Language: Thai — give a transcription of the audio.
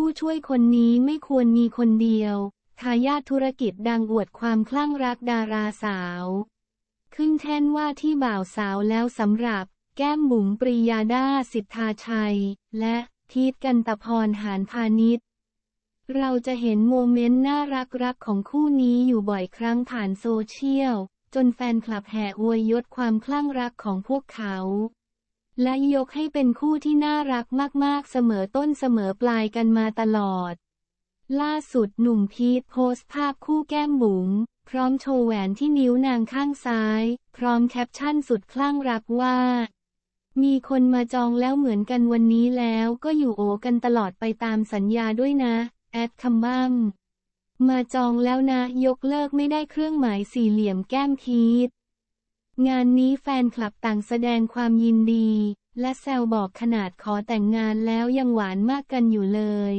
ผู้ช่วยคนนี้ไม่ควรมีคนเดียว ทายาทธุรกิจดังอวดความคลั่งรักดาราสาว ขึ้นแท่นว่าที่บ่าวสาวแล้วสำหรับ แก้มบุ๋มปริยาดาสิทธาชัย และพีทกันตะพรหานพาณิชย์ เราจะเห็นโมเมนต์น่ารักรักของคู่นี้อยู่บ่อยครั้งผ่านโซเชียล จนแฟนคลับแห่อวยยศความคลั่งรักของพวกเขาและยกให้เป็นคู่ที่น่ารักมากๆ เสมอต้นเสมอปลายกันมาตลอด ล่าสุดหนุ่มพีทโพสต์ภาพคู่แก้มบุ๋งพร้อมโชว์แหวนที่นิ้วนางข้างซ้าย พร้อมแคปชั่นสุดคลั่งรักว่า มีคนมาจองแล้วเหมือนกันวันนี้แล้วก็อยู่โอกันตลอดไปตามสัญญาด้วยนะ แอดคัมบังมาจองแล้วนะ ยกเลิกไม่ได้เครื่องหมายสี่เหลี่ยมแก้มพีทงานนี้แฟนคลับต่างแสดงความยินดีและแซวบอกขนาดขอแต่งงานแล้วยังหวานมากกันอยู่เลย